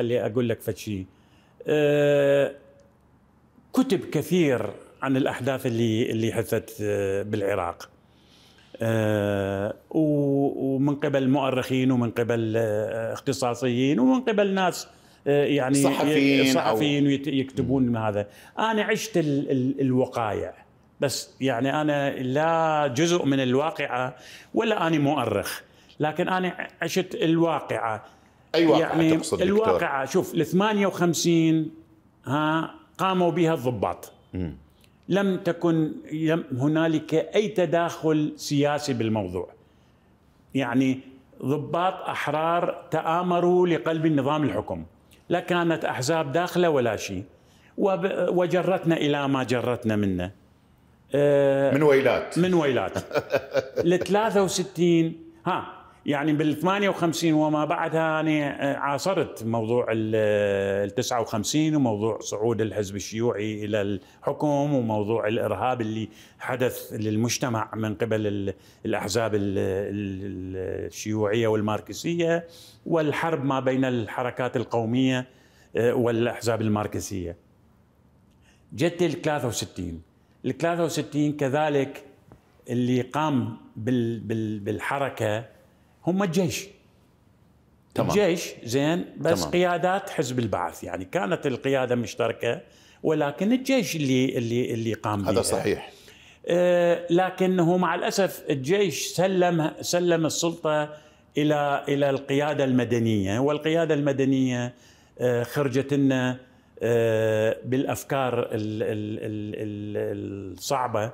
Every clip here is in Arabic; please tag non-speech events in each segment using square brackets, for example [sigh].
خلي أقول لك فشي آه، كتب كثير عن الأحداث اللي اللي حدثت آه، بالعراق آه، ومن قبل مؤرخين ومن قبل اختصاصيين ومن قبل ناس يعني صحفيين, صحفيين يكتبون من هذا أنا عشت ال ال الوقايع بس يعني أنا لا جزء من الواقعة ولا أنا مؤرخ لكن أنا عشت الواقعة اي واقعه يعني تقصد الواقعه دكتور؟ شوف ال 58 ها قاموا بها الضباط م. لم تكن هنالك اي تداخل سياسي بالموضوع يعني ضباط احرار تآمروا لقلب النظام الحكم لا كانت احزاب داخله ولا شيء وجرتنا الى ما جرتنا منه آه، من ويلات من ويلات [laughs] ل 63 ها يعني بال 58 وما بعدها انا آه، عاصرت موضوع ال 59 آه، وموضوع صعود الحزب الشيوعي الى الحكم وموضوع الارهاب اللي حدث للمجتمع من قبل الاحزاب الشيوعيه والماركسيه والحرب ما بين الحركات القوميه آه، والاحزاب الماركسيه. جت ال 63 ال 63 كذلك اللي قام بالحركه هم الجيش تمام. الجيش زين بس تمام. قيادات حزب البعث يعني كانت القياده مشتركه ولكن الجيش اللي اللي اللي قام هذا بيها. صحيح آه، لكنه مع الاسف الجيش سلم سلم السلطه الى الى القياده المدنيه والقياده المدنيه آه، خرجت لنا آه، بالافكار الصعبه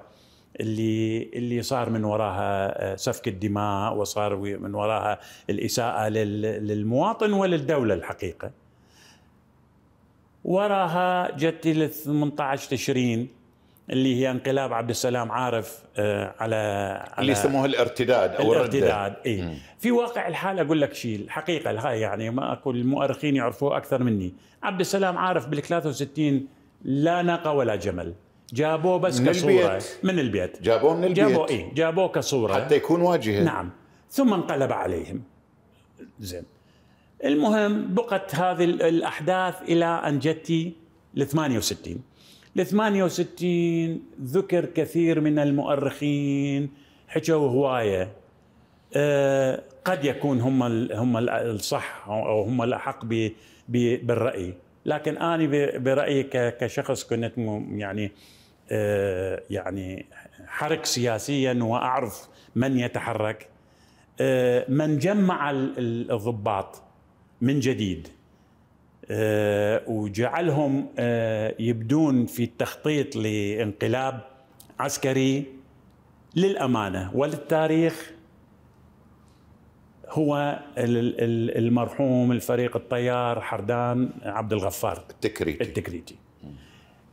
اللي اللي صار من وراها آه، سفك الدماء وصار من وراها الاساءه للمواطن وللدوله الحقيقه. وراها جت ال 18 تشرين اللي هي انقلاب عبد السلام عارف آه، على, على اللي يسموه الارتداد او الارتداد اي في واقع الحال اقول لك شيء الحقيقه هاي يعني ما اقول المؤرخين يعرفوه اكثر مني عبد السلام عارف بال 63 لا ناقه ولا جمل جابوه بس من كصوره البيت. من البيت جابوه من البيت جابوه اي جابوه كصوره حتى يكون واجهه نعم ثم انقلب عليهم زين المهم بقت هذه الاحداث الى ان جتي ل 68 ل 68 ذكر كثير من المؤرخين حكوا هوايه أه قد يكون هم هم الصح او هم الاحق بالراي لكن انا برايي كشخص كنت يعني آه، يعني حرك سياسيا واعرف من يتحرك آه، من جمع الضباط من جديد آه، وجعلهم يبدون في التخطيط لانقلاب عسكري للامانه وللتاريخ هو المرحوم الفريق الطيار حردان عبد الغفار التكريتي التكريتي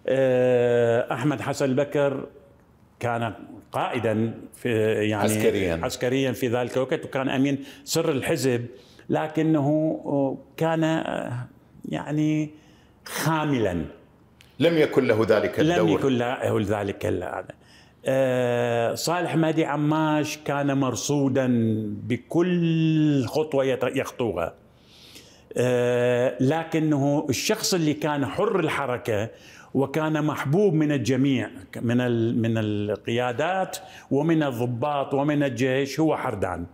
آه، احمد حسن بكر كان قائدا في يعني عسكريا عسكريا في ذلك الوقت وكان امين سر الحزب لكنه كان آه، يعني خاملا لم يكن له ذلك الدور لم يكن له ذلك هذا آه، صالح مهدي عماش كان مرصودا بكل خطوه يخطوها لكنه الشخص اللي كان حر الحركه وكان محبوب من الجميع من من القيادات ومن الضباط ومن الجيش هو حردان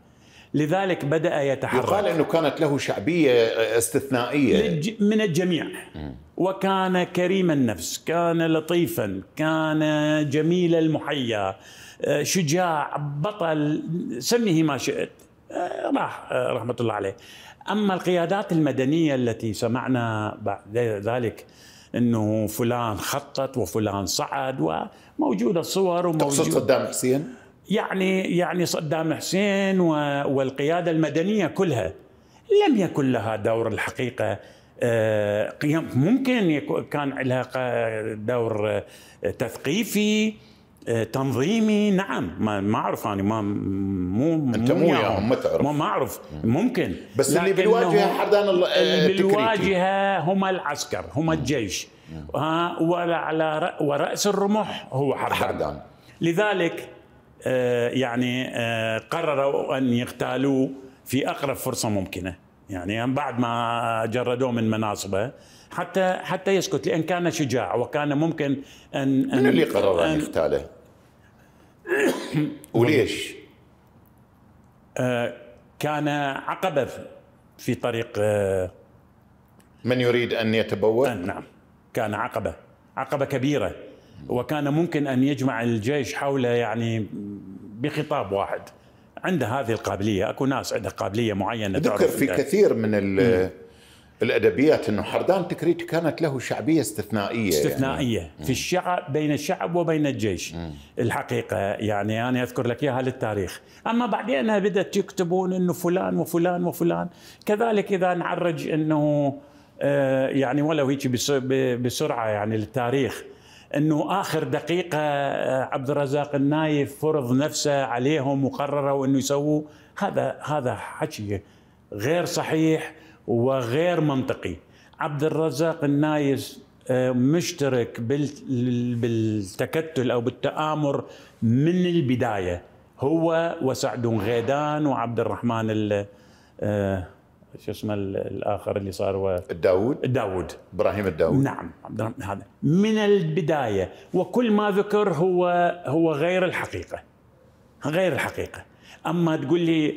لذلك بدا يتحرك يقال انه كانت له شعبيه آه، استثنائيه من الجميع وكان كريم النفس كان لطيفا كان جميل المحيا آه، شجاع بطل سميه ما شئت آه، راح رحمه الله عليه اما القيادات المدنيه التي سمعنا بعد ذلك انه فلان خطط وفلان صعد وموجوده الصور وموجود تقصد صدام حسين؟ يعني يعني صدام حسين والقياده المدنيه كلها لم يكن لها دور الحقيقه آه، قيم ممكن كان لها دور آه، تثقيفي آه، تنظيمي نعم ما ما اعرف انا ما مو انت مو وياهم يعني. ما تعرف ما اعرف ممكن بس اللي بالواجهه حردان آه، اللي بالواجهه هم العسكر هم الجيش ها ولا على وراس الرمح هو حردان, حردان. لذلك آه، يعني قرروا ان يغتالوه في اقرب فرصه ممكنه يعني بعد ما جردوه من مناصبه حتى حتى يسكت لان كان شجاع وكان ممكن ان, أن من اللي قرر ان يغتاله؟ [coughs] وليش؟ آه، كان عقبه في طريق آه، من يريد ان يتبوأ؟ آه، نعم كان عقبه عقبه كبيره وكان ممكن ان يجمع الجيش حوله يعني بخطاب واحد عنده هذه القابليه اكو ناس عندها قابليه معينه ذكر في كثير من الادبيات انه حردان تكريتي كانت له شعبيه استثنائيه يعني. استثنائيه يعني. في الشعب بين الشعب وبين الجيش مم. الحقيقه يعني انا اذكر لك اياها للتاريخ اما بعدين بدات يكتبون انه فلان وفلان وفلان كذلك اذا نعرج انه آه، يعني ولو هيك بسرعه يعني للتاريخ انه اخر دقيقه آه، عبد الرزاق النايف فرض نفسه عليهم وقرروا انه يسووا هذا هذا حكي غير صحيح وغير منطقي عبد الرزاق النايف آه، مشترك بالتكتل او بالتآمر من البدايه هو وسعد غيدان وعبد الرحمن آه، شو اسمه الاخر اللي صار و... الداود الداود ابراهيم الداود نعم عبد الرحمن هذا من البدايه وكل ما ذكر هو هو غير الحقيقه غير الحقيقه اما تقول لي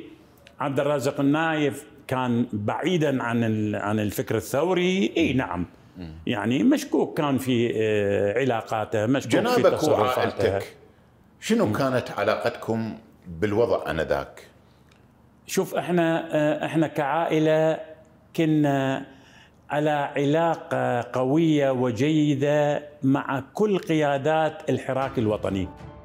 عبد الرازق النايف كان بعيدا عن عن الفكر الثوري اي نعم يعني مشكوك كان في آه، علاقاته مشكوك جنابك في تصرفاته وعائلتك شنو كانت علاقتكم بالوضع انذاك؟ شوف احنا آه، احنا كعائله كنا على علاقه قويه وجيده مع كل قيادات الحراك الوطني